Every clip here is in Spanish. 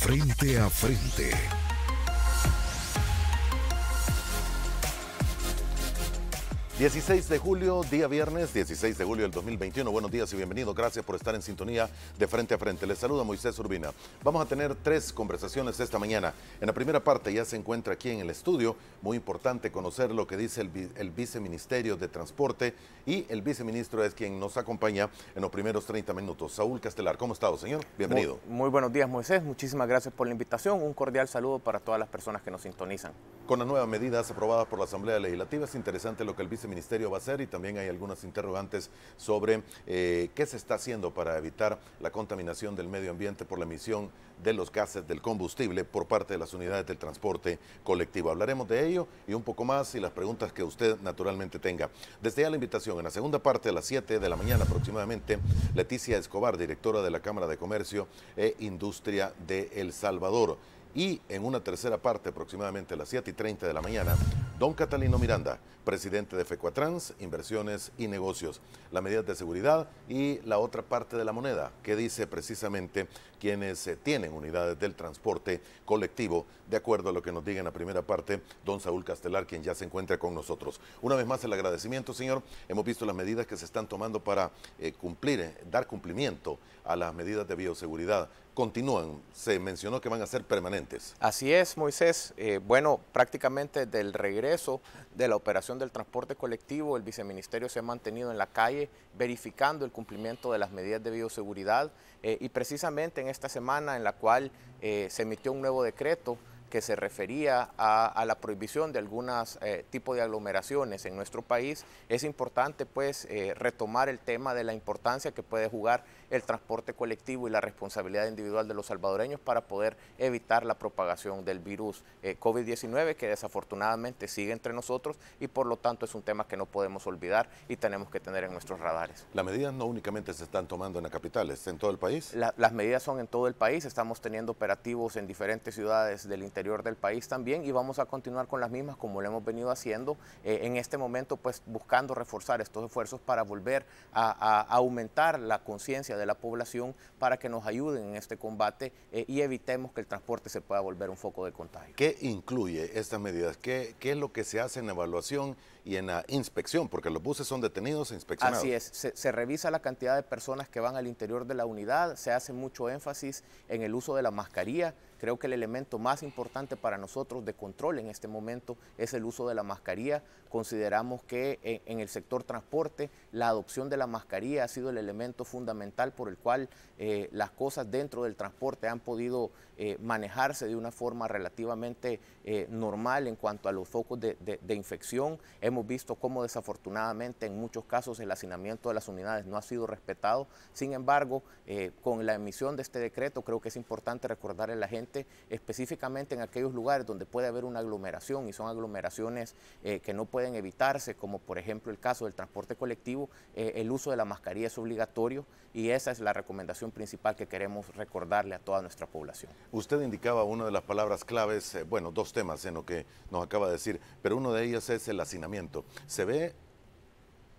Frente a frente. 16 de julio, día viernes, 16 de julio del 2021. Buenos días y bienvenidos. Gracias por estar en sintonía de frente a frente. Les saluda Moisés Urbina. Vamos a tener tres conversaciones esta mañana. En la primera parte ya se encuentra aquí en el estudio. Muy importante conocer lo que dice el, viceministerio de Transporte y el viceministro es quien nos acompaña en los primeros 30 minutos. Saúl Castelar, ¿cómo está, señor? Bienvenido. Muy, buenos días, Moisés. Muchísimas gracias por la invitación. Un cordial saludo para todas las personas que nos sintonizan. Con las nuevas medidas aprobadas por la Asamblea Legislativa es interesante lo que el vice ministerio va a hacer y también hay algunas interrogantes sobre eh, qué se está haciendo para evitar la contaminación del medio ambiente por la emisión de los gases del combustible por parte de las unidades del transporte colectivo. Hablaremos de ello y un poco más y las preguntas que usted naturalmente tenga. Desde ya la invitación, en la segunda parte a las 7 de la mañana aproximadamente, Leticia Escobar, directora de la Cámara de Comercio e Industria de El Salvador. Y en una tercera parte, aproximadamente a las 7 y 30 de la mañana, Don Catalino Miranda, presidente de FECUATRANS, Inversiones y Negocios, las medidas de seguridad y la otra parte de la moneda, que dice precisamente quienes eh, tienen unidades del transporte colectivo, de acuerdo a lo que nos diga en la primera parte don Saúl Castelar, quien ya se encuentra con nosotros. Una vez más el agradecimiento, señor. Hemos visto las medidas que se están tomando para eh, cumplir, eh, dar cumplimiento a las medidas de bioseguridad continúan, se mencionó que van a ser permanentes. Así es, Moisés. Eh, bueno, prácticamente del regreso de la operación del transporte colectivo, el viceministerio se ha mantenido en la calle verificando el cumplimiento de las medidas de bioseguridad eh, y precisamente en esta semana en la cual eh, se emitió un nuevo decreto que se refería a, la prohibición de algunos eh, tipos de aglomeraciones en nuestro país, es importante pues eh, retomar el tema de la importancia que puede jugar el transporte colectivo y la responsabilidad individual de los salvadoreños para poder evitar la propagación del virus eh, COVID-19 que desafortunadamente sigue entre nosotros y por lo tanto es un tema que no podemos olvidar y tenemos que tener en nuestros radares. Las medidas no únicamente se están tomando en la capital, ¿es en todo el país? las medidas son en todo el país, estamos teniendo operativos en diferentes ciudades del interior del país también y vamos a continuar con las mismas como lo hemos venido haciendo eh, en este momento pues buscando reforzar estos esfuerzos para volver a, aumentar la conciencia de la población para que nos ayuden en este combate eh, y evitemos que el transporte se pueda volver un foco de contagio. ¿Qué incluye estas medidas? ¿Qué, qué es lo que se hace en evaluación y en la inspección, porque los buses son detenidos e inspeccionados. Así es, se, revisa la cantidad de personas que van al interior de la unidad, se hace mucho énfasis en el uso de la mascarilla. Creo que el elemento más importante para nosotros de control en este momento es el uso de la mascarilla. Consideramos que eh, en el sector transporte la adopción de la mascarilla ha sido el elemento fundamental por el cual eh, las cosas dentro del transporte han podido eh, manejarse de una forma relativamente eh, normal en cuanto a los focos de, de, infección. Hemos visto cómo desafortunadamente en muchos casos el hacinamiento de las unidades no ha sido respetado. Sin embargo, con la emisión de este decreto creo que es importante recordarle a la gente específicamente en aquellos lugares donde puede haber una aglomeración y son aglomeraciones que no pueden evitarse, como por ejemplo el caso del transporte colectivo eh, el uso de la mascarilla es obligatorio y esa es la recomendación principal que queremos recordarle a toda nuestra población. Usted indicaba una de las palabras claves, eh, bueno, dos temas en lo que nos acaba de decir, pero uno de ellos es el hacinamiento. Se ve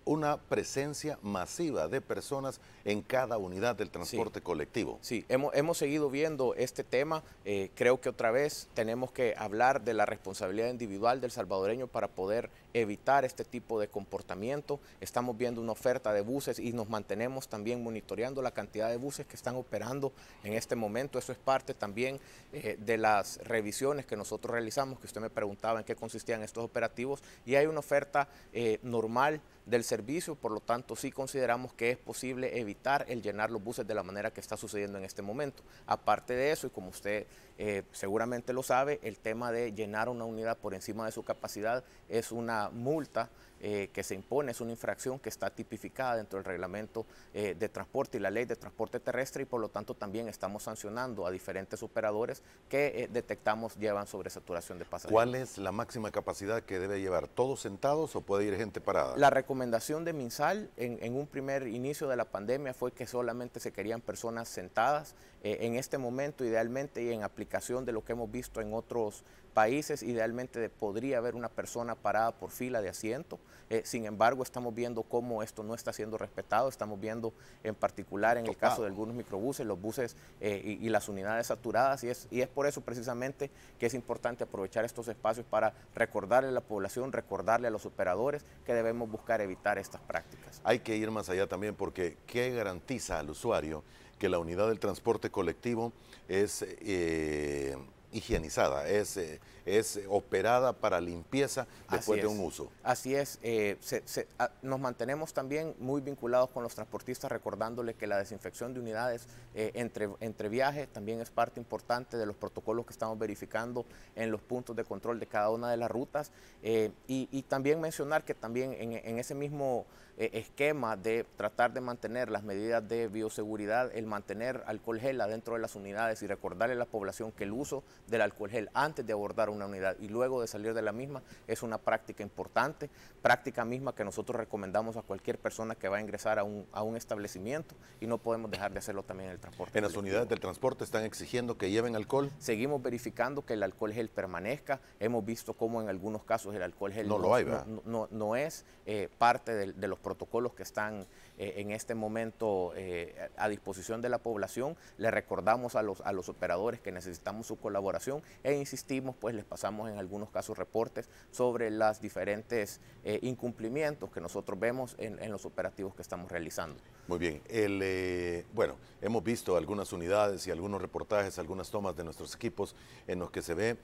una presencia masiva de personas en cada unidad del transporte colectivo. Sí, hemos, hemos, seguido viendo este tema. Eh, creo que otra vez tenemos que hablar de la responsabilidad individual del salvadoreño para poder evitar este tipo de comportamiento. Estamos viendo una oferta de buses y nos mantenemos también monitoreando la cantidad de buses que están operando en este momento. Eso es parte también eh, de las revisiones que nosotros realizamos, que usted me preguntaba en qué consistían estos operativos. Y hay una oferta eh, normal del servicio, por lo tanto sí consideramos que es posible evitar el llenar los buses de la manera que está sucediendo en este momento. Aparte de eso, y como usted eh, seguramente lo sabe, el tema de llenar una unidad por encima de su capacidad es una multa eh, que se impone, es una infracción que está tipificada dentro del reglamento eh, de transporte y la ley de transporte terrestre y por lo tanto también estamos sancionando a diferentes operadores que detectamos llevan sobresaturación de pasajeros. ¿Cuál es la máxima capacidad que debe llevar? ¿Todos sentados o puede ir gente parada? La recomendación de MinSal en, en un primer inicio de la pandemia fue que solamente se querían personas sentadas. en este momento, idealmente y en aplicación, de lo que hemos visto en otros países. Idealmente podría haber una persona parada por fila de asiento. Eh, sin embargo, estamos viendo cómo esto no está siendo respetado. Estamos viendo en particular en el caso de algunos microbuses, los buses eh, y, y, las unidades saturadas. Y es, y es por eso precisamente que es importante aprovechar estos espacios para recordarle a la población, recordarle a los operadores que debemos buscar evitar estas prácticas. Hay que ir más allá también porque ¿qué garantiza al usuario? que la unidad del transporte colectivo es eh, higienizada, es, eh, es operada para limpieza después de un uso. Así es, eh, ah, nos mantenemos también muy vinculados con los transportistas, recordándole que la desinfección de unidades entre, entre viajes también es parte importante de los protocolos que estamos verificando en los puntos de control de cada una de las rutas. Y, también mencionar que también en ese mismo eh, esquema de tratar de mantener las medidas de bioseguridad, el mantener alcohol gel adentro de las unidades y recordarle a la población que el uso del alcohol gel antes de abordar una unidad y luego de salir de la misma es una práctica importante, práctica misma que nosotros recomendamos a cualquier persona que va a ingresar a un, establecimiento y no podemos dejar de hacerlo también en el transporte. En las unidades del transporte están exigiendo que lleven alcohol. Seguimos verificando que el alcohol gel permanezca. Hemos visto cómo en algunos casos el alcohol gel no, es eh, parte de, de los protocolos que están eh, en este momento eh, a disposición de la población. Le recordamos a los, a los operadores que necesitamos su colaboración e insistimos, pues les pasamos en algunos casos reportes sobre los diferentes eh, incumplimientos que nosotros vemos en, los operativos que estamos realizando. Muy bien. bueno, hemos visto algunas unidades y algunos reportajes, algunas tomas de nuestros equipos en los que se ve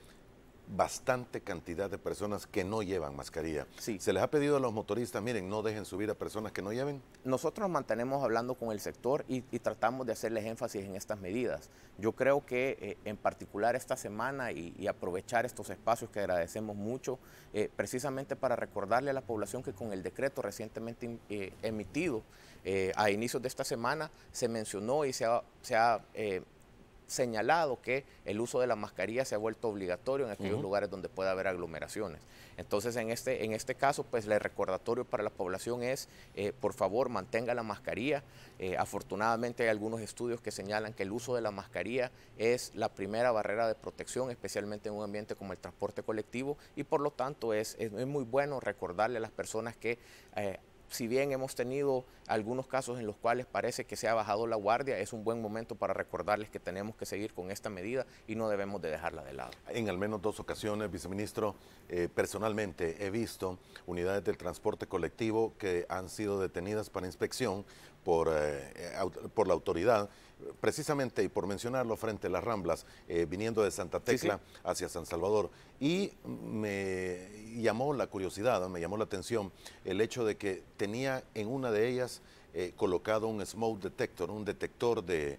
bastante cantidad de personas que no llevan mascarilla. ¿Se les ha pedido a los motoristas, miren, no dejen subir a personas que no lleven? Nosotros mantenemos hablando con el sector y, tratamos de hacerles énfasis en estas medidas. Yo creo que eh, en particular esta semana y, aprovechar estos espacios que agradecemos mucho, eh, precisamente para recordarle a la población que con el decreto recientemente em, eh, emitido a inicios de esta semana se mencionó y Se ha señalado que el uso de la mascarilla se ha vuelto obligatorio en aquellos lugares donde pueda haber aglomeraciones. Entonces, en este, en este caso, pues el recordatorio para la población es, eh, por favor, mantenga la mascarilla. Eh, afortunadamente hay algunos estudios que señalan que el uso de la mascarilla es la primera barrera de protección, especialmente en un ambiente como el transporte colectivo, y por lo tanto es, es, muy bueno recordarle a las personas que... Eh, si bien hemos tenido algunos casos en los cuales parece que se ha bajado la guardia, es un buen momento para recordarles que tenemos que seguir con esta medida y no debemos de dejarla de lado. En al menos dos ocasiones, viceministro, eh, personalmente he visto unidades del transporte colectivo que han sido detenidas para inspección por eh, la autoridad precisamente, y por mencionarlo, frente a las Ramblas, eh, viniendo de Santa Tecla hacia San Salvador. Y me llamó la curiosidad, me llamó la atención el hecho de que tenía en una de ellas eh, colocado un smoke detector, un detector de,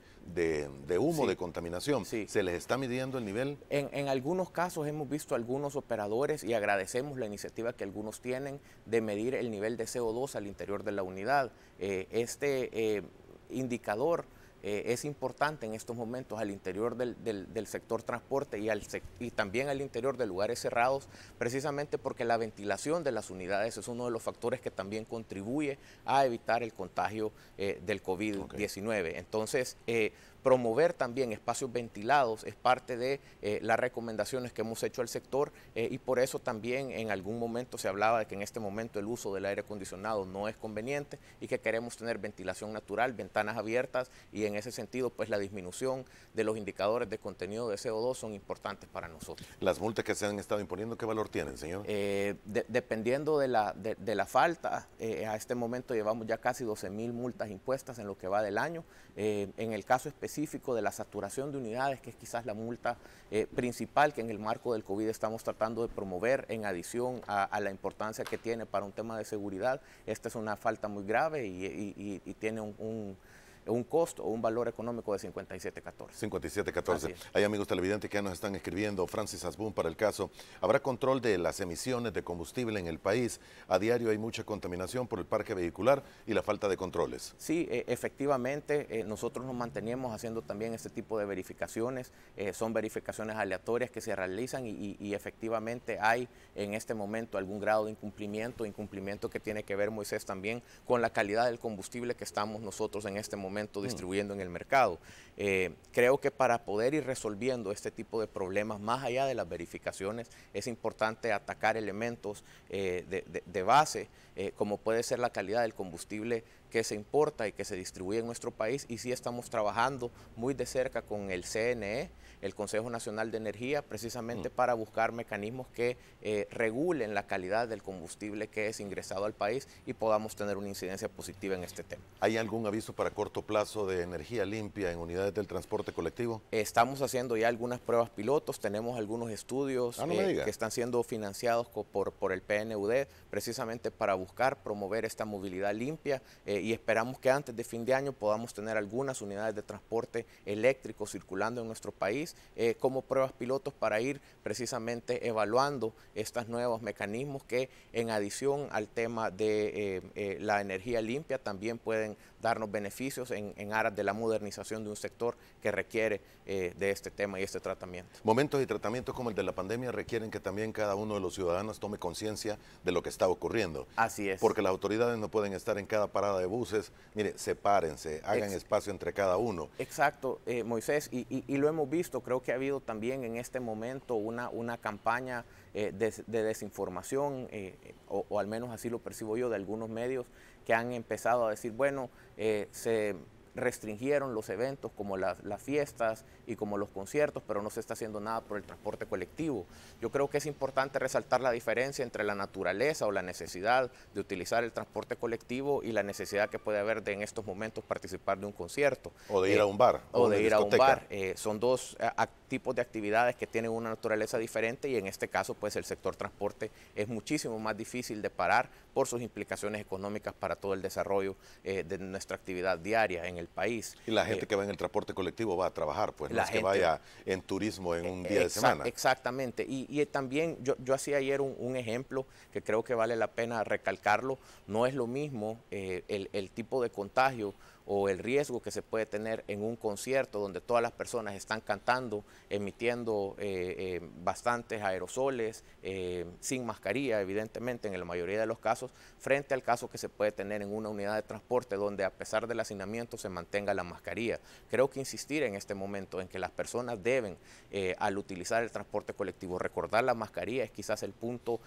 humo, de contaminación. ¿Se les está midiendo el nivel? En, algunos casos hemos visto algunos operadores y agradecemos la iniciativa que algunos tienen de medir el nivel de CO2 al interior de la unidad. Eh, este indicador eh, es importante en estos momentos al interior del, sector transporte y, al, y también al interior de lugares cerrados, precisamente porque la ventilación de las unidades es uno de los factores que también contribuye a evitar el contagio eh, del COVID-19. Entonces, eh, Promover también espacios ventilados es parte de eh, las recomendaciones que hemos hecho al sector eh, y por eso también en algún momento se hablaba de que en este momento el uso del aire acondicionado no es conveniente y que queremos tener ventilación natural, ventanas abiertas y en ese sentido pues la disminución de los indicadores de contenido de CO2 son importantes para nosotros. Las multas que se han estado imponiendo, ¿qué valor tienen, señor? Eh, dependiendo de la, de, la falta, a este momento llevamos ya casi 12 mil multas impuestas en lo que va del año. en el caso específico específico de la saturación de unidades, que es quizás la multa eh, principal que en el marco del COVID estamos tratando de promover en adición a, la importancia que tiene para un tema de seguridad. Esta es una falta muy grave y, tiene un un costo o un valor económico de 5714. 5714. Hay amigos televidentes que nos están escribiendo. Francis Asbun para el caso. ¿Habrá control de las emisiones de combustible en el país? A diario hay mucha contaminación por el parque vehicular y la falta de controles. Sí, e, efectivamente, eh, nosotros nos mantenemos haciendo también este tipo de verificaciones. Eh, son verificaciones aleatorias que se realizan y efectivamente hay en este momento algún grado de incumplimiento, incumplimiento que tiene que ver, Moisés, también con la calidad del combustible que estamos nosotros en este momento momento distribuyendo en el mercado. Eh, creo que para poder ir resolviendo este tipo de problemas, más allá de las verificaciones, es importante atacar elementos eh, de, base, eh, como puede ser la calidad del combustible que se importa y que se distribuye en nuestro país. Y sí estamos trabajando muy de cerca con el CNE, el Consejo Nacional de Energía, precisamente mm. para buscar mecanismos que regulen la calidad del combustible que es ingresado al país y podamos tener una incidencia positiva en este tema. ¿Hay algún aviso para corto plazo de energía limpia en unidades? del transporte colectivo? Estamos haciendo ya algunas pruebas pilotos, tenemos algunos estudios ah, eh, que están siendo financiados por, por el PNUD precisamente para buscar promover esta movilidad limpia eh, y esperamos que antes de fin de año podamos tener algunas unidades de transporte eléctrico circulando en nuestro país eh, como pruebas pilotos para ir precisamente evaluando estos nuevos mecanismos que en adición al tema de la energía limpia también pueden darnos beneficios en, en aras de la modernización de un sector que requiere eh, de este tema y este tratamiento. Momentos de tratamientos como el de la pandemia requieren que también cada uno de los ciudadanos tome conciencia de lo que está ocurriendo. Así es. Porque las autoridades no pueden estar en cada parada de buses. Mire, sepárense, hagan espacio entre cada uno. Exacto, eh, Moisés, y, lo hemos visto. Creo que ha habido también en este momento una, campaña eh, de, desinformación, o, al menos así lo percibo yo, de algunos medios que han empezado a decir, bueno, se restringieron los eventos como las, fiestas y como los conciertos, pero no se está haciendo nada por el transporte colectivo. Yo creo que es importante resaltar la diferencia entre la naturaleza o la necesidad de utilizar el transporte colectivo y la necesidad que puede haber de en estos momentos participar de un concierto. O de ir a eh, un bar. O, de ir a un bar. Eh, son dos eh, tipos de actividades que tienen una naturaleza diferente y en este caso pues el sector transporte es muchísimo más difícil de parar por sus implicaciones económicas para todo el desarrollo de nuestra actividad diaria el país. Y la eh, gente que va en el transporte colectivo va a trabajar, pues no es que vaya en turismo en un eh, día de semana. Exactamente. Y, también yo, hacía ayer un, ejemplo que creo que vale la pena recalcarlo. No es lo mismo eh, el, el tipo de contagio o el riesgo que se puede tener en un concierto donde todas las personas están cantando, emitiendo eh, eh, bastantes aerosoles, eh, sin mascarilla, evidentemente, en la mayoría de los casos, frente al caso que se puede tener en una unidad de transporte donde a pesar del hacinamiento se mantenga la mascarilla. Creo que insistir en este momento en que las personas deben, al utilizar el transporte colectivo, recordar la mascarilla es quizás el punto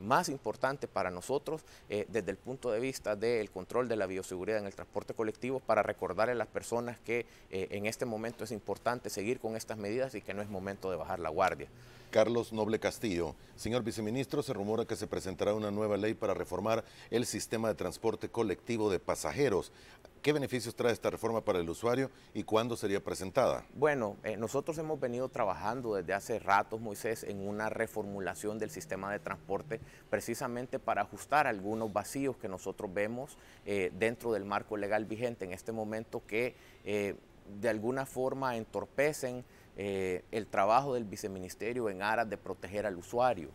más importante para nosotros desde el punto de vista del control de la bioseguridad en el transporte colectivo para recordarle a las personas que eh, en este momento es importante seguir con estas medidas y que no es momento de bajar la guardia. Carlos Noble Castillo. Señor viceministro, se rumora que se presentará una nueva ley para reformar el sistema de transporte colectivo de pasajeros. ¿Qué beneficios trae esta reforma para el usuario y cuándo sería presentada? Bueno, eh, nosotros hemos venido trabajando desde hace ratos, Moisés, en una reformulación del sistema de transporte precisamente para ajustar algunos vacíos que nosotros vemos eh, dentro del marco legal vigente en este momento que eh, de alguna forma entorpecen el trabajo del viceministerio en aras de proteger al usuario.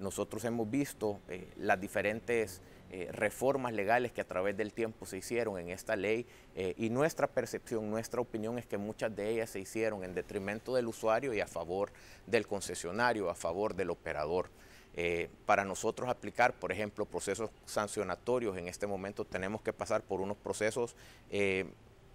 nosotros hemos visto las diferentes eh, reformas legales que a través del tiempo se hicieron en esta ley eh, y nuestra percepción, nuestra opinión es que muchas de ellas se hicieron en detrimento del usuario y a favor del concesionario, a favor del operador. Eh, para nosotros aplicar, por ejemplo, procesos sancionatorios, en este momento tenemos que pasar por unos procesos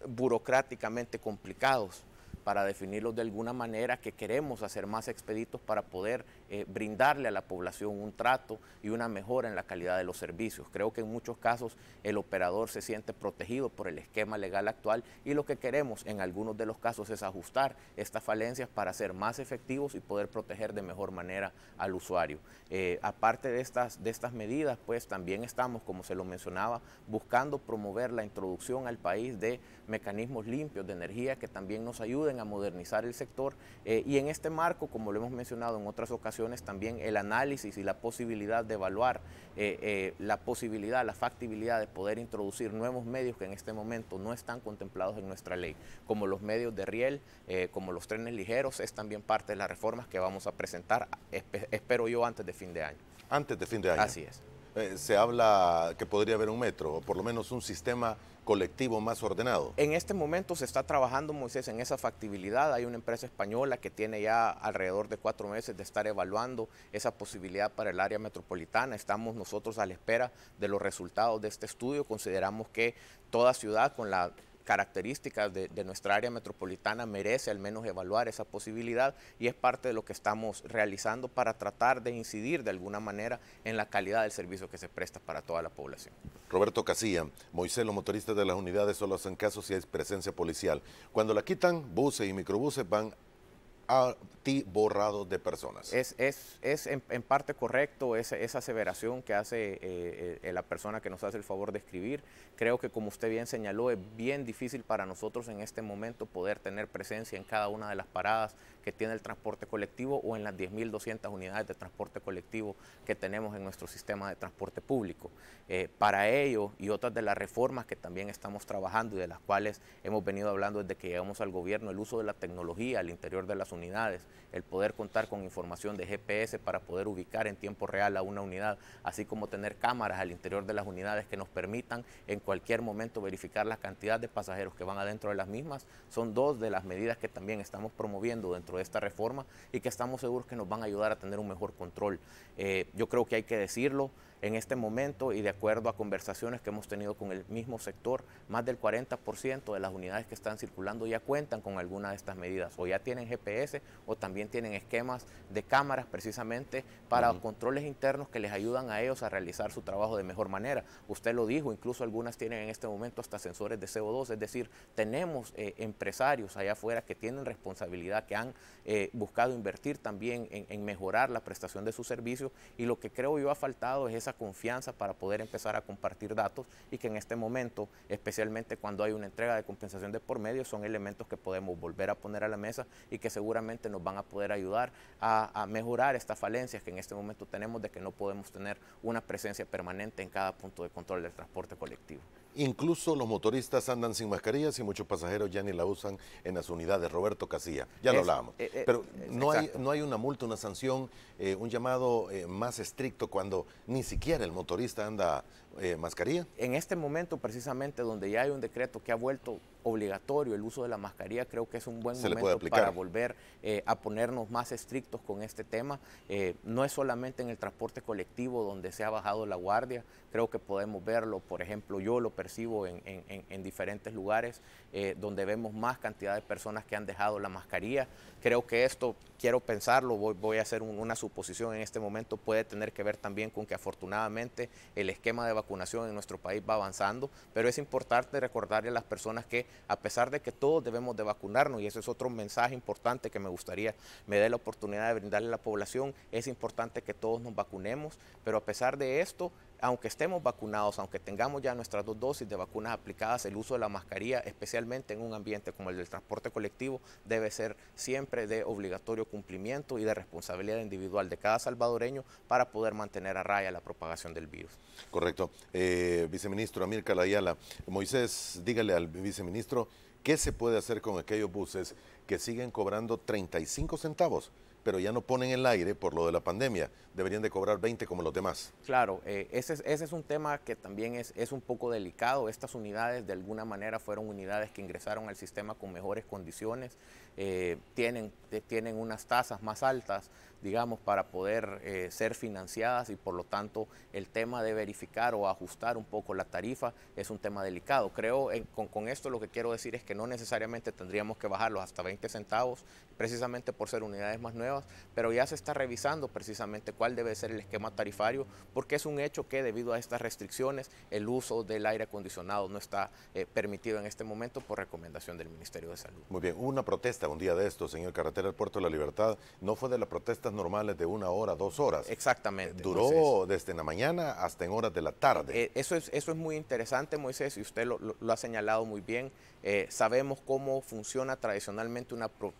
burocráticamente complicados para definirlos de alguna manera que queremos hacer más expeditos para poder eh, brindarle a la población un trato y una mejora en la calidad de los servicios. Creo que en muchos casos el operador se siente protegido por el esquema legal actual y lo que queremos en algunos de los casos es ajustar estas falencias para ser más efectivos y poder proteger de mejor manera al usuario. Eh, aparte de estas, de estas medidas, pues también estamos, como se lo mencionaba, buscando promover la introducción al país de mecanismos limpios de energía que también nos ayuden a modernizar el sector eh, y en este marco, como lo hemos mencionado en otras ocasiones, también el análisis y la posibilidad de evaluar eh, eh, la posibilidad, la factibilidad de poder introducir nuevos medios que en este momento no están contemplados en nuestra ley, como los medios de riel, eh, como los trenes ligeros, es también parte de las reformas que vamos a presentar, espero yo, antes de fin de año. Antes de fin de año. Así es. se habla que podría haber un metro, o por lo menos un sistema colectivo más ordenado. En este momento se está trabajando, Moisés, en esa factibilidad. Hay una empresa española que tiene ya alrededor de cuatro meses de estar evaluando esa posibilidad para el área metropolitana. Estamos nosotros a la espera de los resultados de este estudio. Consideramos que toda ciudad con la características de, nuestra área metropolitana merece al menos evaluar esa posibilidad y es parte de lo que estamos realizando para tratar de incidir de alguna manera en la calidad del servicio que se presta para toda la población. Roberto Casilla, Moisés, los motoristas de las unidades solo hacen caso si hay presencia policial. Cuando la quitan, buses y microbuses van a ti borrado de personas. Es, es, es en, parte correcto esa, esa aseveración que hace eh, eh, eh, la persona que nos hace el favor de escribir. Creo que como usted bien señaló, es bien difícil para nosotros en este momento poder tener presencia en cada una de las paradas que tiene el transporte colectivo o en las 10.200 unidades de transporte colectivo que tenemos en nuestro sistema de transporte público. Eh, para ello y otras de las reformas que también estamos trabajando y de las cuales hemos venido hablando desde que llegamos al gobierno, el uso de la tecnología al interior de las unidades, el poder contar con información de GPS para poder ubicar en tiempo real a una unidad, así como tener cámaras al interior de las unidades que nos permitan en cualquier momento verificar la cantidad de pasajeros que van adentro de las mismas, son dos de las medidas que también estamos promoviendo dentro de esta reforma y que estamos seguros que nos van a ayudar a tener un mejor control. Eh, yo creo que hay que decirlo, en este momento y de acuerdo a conversaciones que hemos tenido con el mismo sector, más del 40% de las unidades que están circulando ya cuentan con alguna de estas medidas, o ya tienen GPS o también tienen esquemas de cámaras precisamente para controles internos que les ayudan a ellos a realizar su trabajo de mejor manera. Usted lo dijo, incluso algunas tienen en este momento hasta sensores de CO2, es decir, tenemos eh, empresarios allá afuera que tienen responsabilidad, que han eh, buscado invertir también en mejorar la prestación de sus servicios y lo que creo yo ha faltado es esa confianza para poder empezar a compartir datos y que en este momento, especialmente cuando hay una entrega de compensación de por medio, son elementos que podemos volver a poner a la mesa y que seguramente nos van a poder ayudar a, a mejorar estas falencias que en este momento tenemos de que no podemos tener una presencia permanente en cada punto de control del transporte colectivo. Incluso los motoristas andan sin mascarillas y muchos pasajeros ya ni la usan en las unidades. Roberto Casilla, ya lo hablábamos. Eh, eh, Pero no hay, no hay, una multa, una sanción, eh, un llamado más estricto cuando ni siquiera el motorista anda eh, en este momento, precisamente, donde ya hay un decreto que ha vuelto obligatorio el uso de la mascarilla, creo que es un buen momento para volver eh, a ponernos más estrictos con este tema. Eh, no es solamente en el transporte colectivo donde se ha bajado la guardia, creo que podemos verlo, por ejemplo, yo lo percibo en diferentes lugares, eh, donde vemos más cantidad de personas que han dejado la mascarilla. Creo que esto, quiero pensarlo, voy, a hacer una suposición en este momento, puede tener que ver también con que afortunadamente el esquema de vacunación en nuestro país va avanzando, pero es importante recordarle a las personas que a pesar de que todos debemos de vacunarnos, y ese es otro mensaje importante que me gustaría me dé la oportunidad de brindarle a la población, es importante que todos nos vacunemos, pero a pesar de esto, aunque estemos vacunados, aunque tengamos ya nuestras dos dosis de vacunas aplicadas, el uso de la mascarilla, especialmente en un ambiente como el del transporte colectivo, debe ser siempre de obligatorio cumplimiento y de responsabilidad individual de cada salvadoreño para poder mantener a raya la propagación del virus. Correcto. Eh, viceministro Amir Calayala, Moisés, dígale al viceministro qué se puede hacer con aquellos buses que siguen cobrando 35 centavos pero ya no ponen el aire por lo de la pandemia. Deberían de cobrar 20 como los demás. Claro, eh, ese, es, ese, es, un tema que también es, un poco delicado. Estas unidades de alguna manera fueron unidades que ingresaron al sistema con mejores condiciones, eh, tienen, eh, tienen unas tasas más altas digamos, para poder eh, ser financiadas y por lo tanto el tema de verificar o ajustar un poco la tarifa es un tema delicado. Creo, con, esto lo que quiero decir es que no necesariamente tendríamos que bajarlos hasta 20 centavos, precisamente por ser unidades más nuevas, pero ya se está revisando precisamente cuál debe ser el esquema tarifario, porque es un hecho que debido a estas restricciones el uso del aire acondicionado no está eh, permitido en este momento por recomendación del Ministerio de Salud. Muy bien, una protesta un día de estos en el carretera del Puerto de la Libertad, no fue de la protesta normales de una hora, dos horas. Exactamente. Duró desde la mañana hasta en horas de la tarde. Eh, eso, es, eso es muy interesante, Moisés, y usted lo ha señalado muy bien. Eh, sabemos cómo funciona tradicionalmente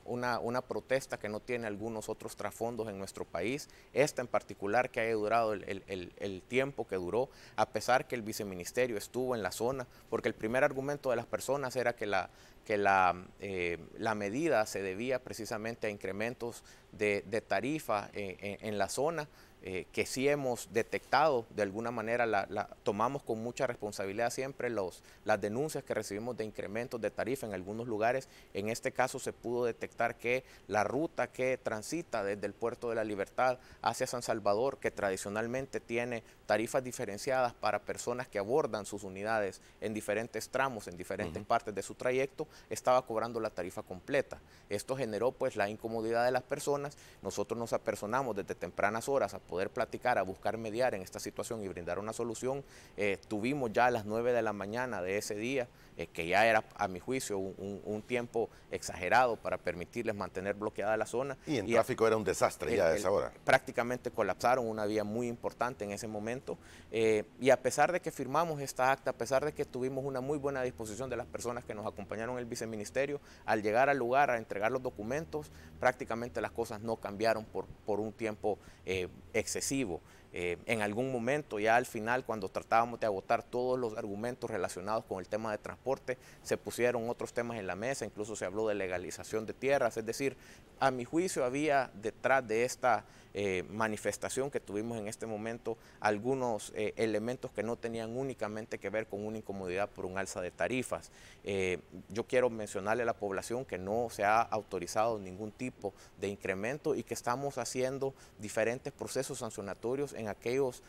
una, protesta que no tiene algunos otros trasfondos en nuestro país, esta en particular que ha durado el, tiempo que duró, a pesar que el viceministerio estuvo en la zona, porque el primer argumento de las personas era que la, que la, eh, medida se debía precisamente a incrementos de, tarifa eh, en la zona. Eh, que sí hemos detectado de alguna manera, la, tomamos con mucha responsabilidad siempre los, las denuncias que recibimos de incrementos de tarifa en algunos lugares. En este caso se pudo detectar que la ruta que transita desde el puerto de la Libertad hacia San Salvador, que tradicionalmente tiene tarifas diferenciadas para personas que abordan sus unidades en diferentes tramos, en diferentes partes de su trayecto, estaba cobrando la tarifa completa. Esto generó pues la incomodidad de las personas. Nosotros nos apersonamos desde tempranas horas a poder platicar, a buscar mediar en esta situación y brindar una solución. Eh, tuvimos ya a las 9 de la mañana de ese día eh, que ya era a mi juicio un, tiempo exagerado para permitirles mantener bloqueada la zona. Y en tráfico era un desastre ya a esa hora. prácticamente colapsaron una vía muy importante en ese momento eh, y a pesar de que firmamos esta acta, a pesar de que tuvimos una muy buena disposición de las personas que nos acompañaron en el viceministerio, al llegar al lugar a entregar los documentos, prácticamente las cosas no cambiaron por, un tiempo eh, excesivo. Eh, en algún momento, ya al final, cuando tratábamos de agotar todos los argumentos relacionados con el tema de transporte, se pusieron otros temas en la mesa, incluso se habló de legalización de tierras, es decir, a mi juicio había detrás de esta eh, manifestación que tuvimos en este momento algunos eh, elementos que no tenían únicamente que ver con una incomodidad por un alza de tarifas. Eh, yo quiero mencionarle a la población que no se ha autorizado ningún tipo de incremento y que estamos haciendo diferentes procesos sancionatorios en aquellos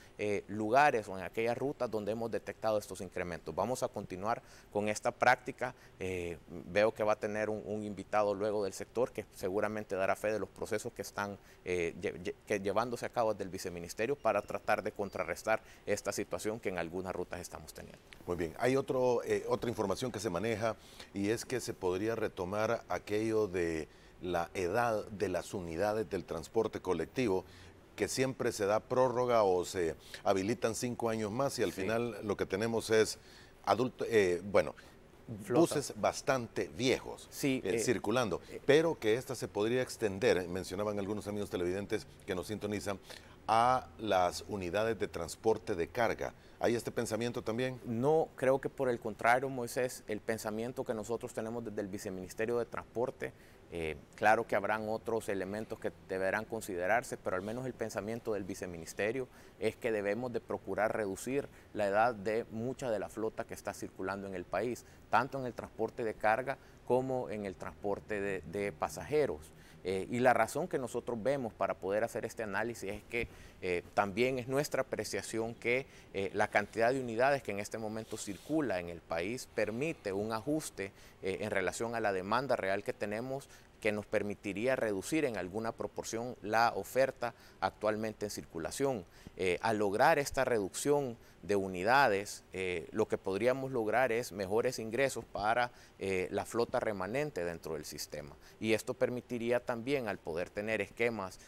lugares o en aquellas rutas donde hemos detectado estos incrementos. Vamos a continuar con esta práctica. veo que va a tener un, un, invitado luego del sector que seguramente dará fe de los procesos que están que llevándose a cabo del viceministerio para tratar de contrarrestar esta situación que en algunas rutas estamos teniendo. Muy bien, hay otro, eh, otra información que se maneja y es que se podría retomar aquello de la edad de las unidades del transporte colectivo que siempre se da prórroga o se habilitan cinco años más y al final lo que tenemos es adulto, eh, bueno, buses bastante viejos eh, eh, circulando, eh. pero que esta se podría extender, mencionaban algunos amigos televidentes que nos sintonizan, a las unidades de transporte de carga. ¿Hay este pensamiento también? No, creo que por el contrario, Moisés, el pensamiento que nosotros tenemos desde el Viceministerio de Transporte eh, claro que habrán otros elementos que deberán considerarse, pero al menos el pensamiento del viceministerio es que debemos de procurar reducir la edad de mucha de la flota que está circulando en el país, tanto en el transporte de carga como en el transporte de pasajeros. Eh, y la razón que nosotros vemos para poder hacer este análisis es que eh, también es nuestra apreciación que eh, la cantidad de unidades que en este momento circula en el país permite un ajuste en relación a la demanda real que tenemos que nos permitiría reducir en alguna proporción la oferta actualmente en circulación. Eh, al lograr esta reducción de unidades, eh, lo que podríamos lograr es mejores ingresos para eh, la flota remanente dentro del sistema. Y esto permitiría también al poder tener esquemas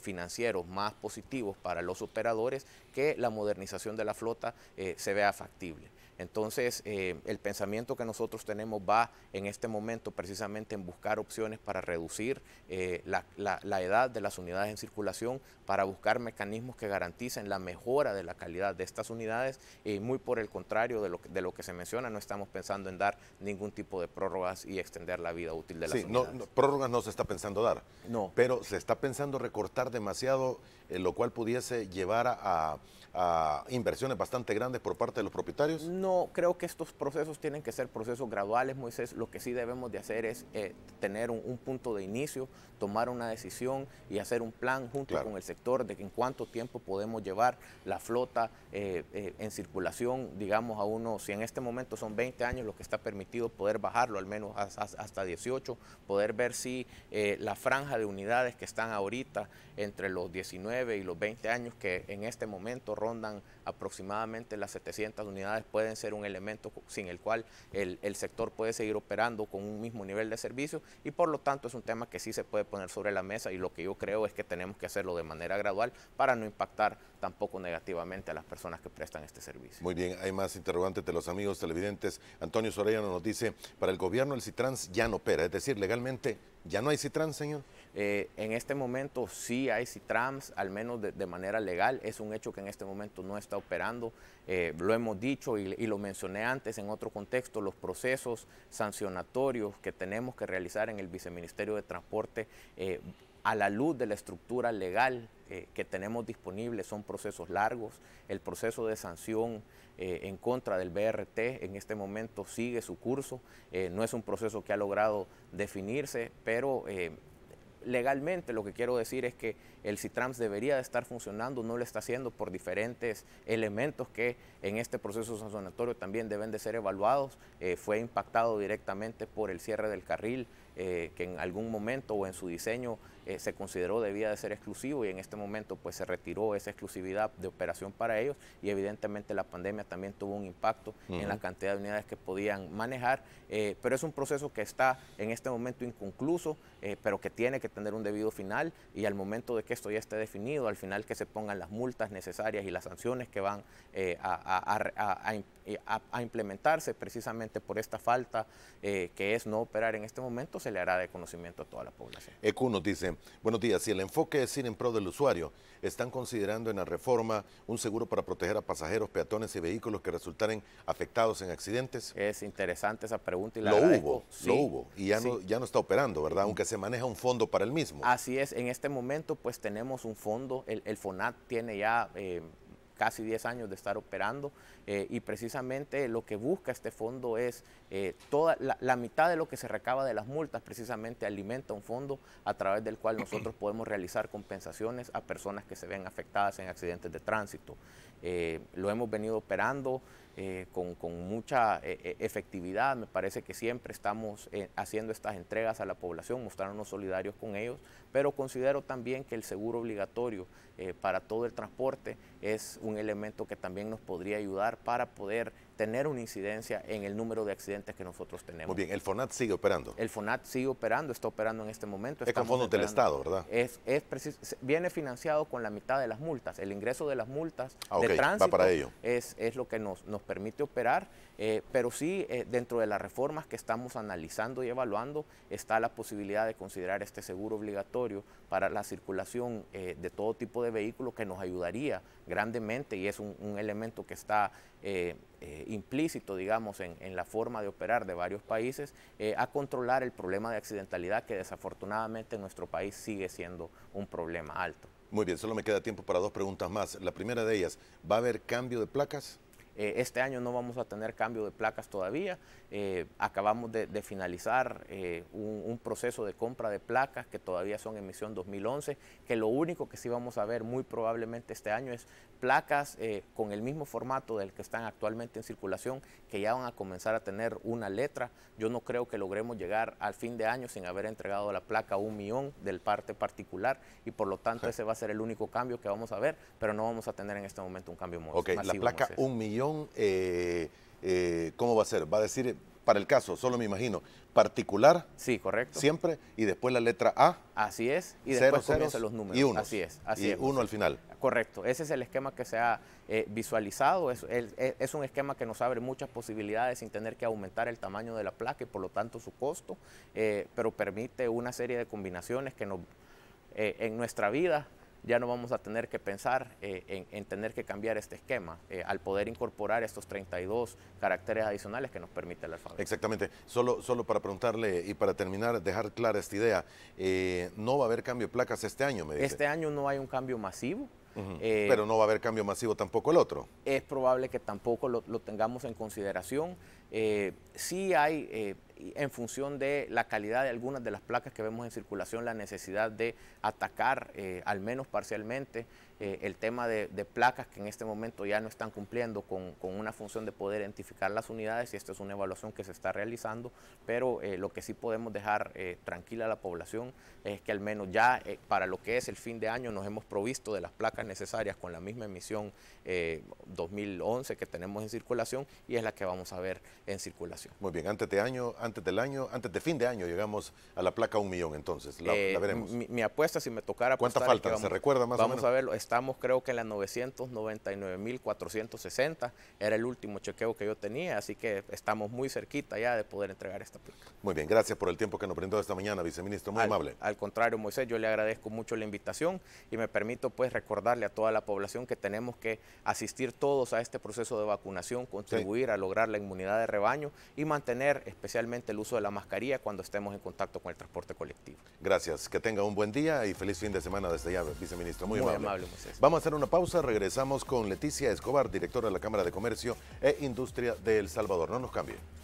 financieros más positivos para los operadores que la modernización de la flota se vea factible. Entonces, eh, el pensamiento que nosotros tenemos va en este momento precisamente en buscar opciones para reducir eh, la, edad de las unidades en circulación, para buscar mecanismos que garanticen la mejora de la calidad de estas unidades y muy por el contrario de lo, de lo que se menciona, no estamos pensando en dar ningún tipo de prórrogas y extender la vida útil de las unidades. Sí, prórrogas no se está pensando dar, no. pero se está pensando recortar demasiado, eh, lo cual pudiese llevar a, a inversiones bastante grandes por parte de los propietarios. No, no creo que estos procesos tienen que ser procesos graduales, Moisés. Lo que sí debemos de hacer es eh, tener un, punto de inicio, tomar una decisión y hacer un plan junto con el sector de en cuánto tiempo podemos llevar la flota eh, eh, en circulación, digamos, a uno, si en este momento son 20 años lo que está permitido, poder bajarlo al menos hasta 18, poder ver si la franja de unidades que están ahorita entre los 19 y los 20 años que en este momento rondan aproximadamente las 700 unidades pueden ser un elemento sin el cual el, el, sector puede seguir operando con un mismo nivel de servicio y por lo tanto es un tema que sí se puede poner sobre la mesa y lo que yo creo es que tenemos que hacerlo de manera gradual para no impactar tampoco negativamente a las personas que prestan este servicio. Muy bien, hay más interrogantes de los amigos televidentes. Antonio Sorellano nos dice, para el gobierno el Citrans ya no opera, es decir, legalmente ya no hay Citrans, señor. Eh, en este momento sí hay Citrans, al menos de, manera legal, es un hecho que en este momento no está operando. Eh, lo hemos dicho y, lo mencioné antes en otro contexto, los procesos sancionatorios que tenemos que realizar en el Viceministerio de Transporte eh, a la luz de la estructura legal eh, que tenemos disponible, son procesos largos. El proceso de sanción eh, en contra del BRT en este momento sigue su curso. Eh, no es un proceso que ha logrado definirse, pero legalmente lo que quiero decir es que el CITRAMS debería de estar funcionando, no lo está haciendo por diferentes elementos que en este proceso sancionatorio también deben de ser evaluados. fue impactado directamente por el cierre del carril que en algún momento o en su diseño eh, se consideró debía de ser exclusivo y en este momento pues se retiró esa exclusividad de operación para ellos y evidentemente la pandemia también tuvo un impacto en la cantidad de unidades que podían manejar, eh, pero es un proceso que está en este momento inconcluso, eh, pero que tiene que tener un debido final y al momento de que esto ya esté definido, al final que se pongan las multas necesarias y las sanciones que van a, implementarse precisamente por esta falta que es no operar en este momento, se le hará de conocimiento a toda la población. nos dice buenos días, si el enfoque es ir en pro del usuario, ¿están considerando en la reforma un seguro para proteger a pasajeros, peatones y vehículos que resultaren afectados en accidentes? Es interesante esa pregunta y la Lo hubo, sí, lo hubo, y ya, no, ya no está operando, ¿verdad? Aunque se maneja un fondo para el mismo. Así es, en este momento pues tenemos un fondo, el, FONAT tiene ya... Eh, casi 10 años de estar operando eh, y precisamente lo que busca este fondo es eh, toda la, mitad de lo que se recaba de las multas precisamente alimenta un fondo a través del cual nosotros podemos realizar compensaciones a personas que se ven afectadas en accidentes de tránsito. Eh, lo hemos venido operando eh, con, con, mucha efectividad, me parece que siempre estamos haciendo estas entregas a la población, mostrándonos solidarios con ellos, pero considero también que el seguro obligatorio para todo el transporte es un elemento que también nos podría ayudar para poder tener una incidencia en el número de accidentes que nosotros tenemos. Muy bien, ¿el FONAT sigue operando? El FONAT sigue operando, está operando en este momento. Es con fondos del Estado, ¿verdad? Es, viene financiado con la mitad de las multas. El ingreso de las multas ah, de tránsito Es, es lo que nos, nos permite operar, eh, pero sí eh, dentro de las reformas que estamos analizando y evaluando está la posibilidad de considerar este seguro obligatorio para la circulación eh, de todo tipo de vehículos que nos ayudaría grandemente y es un, elemento que está eh, eh, implícito, digamos, en, la forma de operar de varios países, eh, a controlar el problema de accidentalidad que desafortunadamente en nuestro país sigue siendo un problema alto. Muy bien, solo me queda tiempo para dos preguntas más. La primera de ellas, ¿va a haber cambio de placas? Eh, este año no vamos a tener cambio de placas todavía. Eh, acabamos de, finalizar eh, un, un, proceso de compra de placas que todavía son emisión 2011, que lo único que sí vamos a ver muy probablemente este año es placas eh, con el mismo formato del que están actualmente en circulación, que ya van a comenzar a tener una letra. Yo no creo que logremos llegar al fin de año sin haber entregado la placa un millón del parte particular y por lo tanto ese va a ser el único cambio que vamos a ver, pero no vamos a tener en este momento un cambio okay, masivo. Ok, la placa un millón, eh, eh, ¿cómo va a ser? ¿Va a decir para el caso, solo me imagino, particular. Sí, correcto. Siempre. Y después la letra A. Así es. Y después comienzan los números. Así es. Así uno al final. Correcto. Ese es el esquema que se ha eh, visualizado. Es, un esquema que nos abre muchas posibilidades sin tener que aumentar el tamaño de la placa y por lo tanto su costo, eh, pero permite una serie de combinaciones que nos, eh, en nuestra vida ya no vamos a tener que pensar eh, en, tener que cambiar este esquema eh, al poder incorporar estos 32 caracteres adicionales que nos permite el alfabeto. Exactamente. Solo, solo para preguntarle y para terminar, dejar clara esta idea, eh, no va a haber cambio de placas este año, me dice. Este año no hay un cambio masivo. Pero no va a haber cambio masivo tampoco el otro. Es probable que tampoco lo tengamos en consideración. Eh, sí hay, eh, en función de la calidad de algunas de las placas que vemos en circulación, la necesidad de atacar, eh, al menos parcialmente, eh, el tema de, placas que en este momento ya no están cumpliendo con, una función de poder identificar las unidades y esta es una evaluación que se está realizando, pero eh, lo que sí podemos dejar eh, tranquila a la población es que al menos ya para lo que es el fin de año nos hemos provisto de las placas necesarias con la misma emisión 2011 que tenemos en circulación y es la que vamos a ver en circulación. Muy bien, antes de año, antes del año, antes de fin de año llegamos a la placa un millón entonces, la, veremos. Mi, apuesta si me tocara ¿Cuánta falta? ¿Se recuerda más a verlo, estamos creo que en la 999.460, era el último chequeo que yo tenía, así que estamos muy cerquita ya de poder entregar esta placa. Muy bien, gracias por el tiempo que nos brindó esta mañana, viceministro, muy amable. Al contrario, Moisés, yo le agradezco mucho la invitación y me permito pues recordarle a toda la población que tenemos que asistir todos a este proceso de vacunación, contribuir a lograr la inmunidad de rebaño y mantener especialmente el uso de la mascarilla cuando estemos en contacto con el transporte colectivo. Gracias, que tenga un buen día y feliz fin de semana desde ya, viceministro. Muy, amable. amable Vamos a hacer una pausa, regresamos con Leticia Escobar, directora de la Cámara de Comercio e Industria de El Salvador. No nos cambien.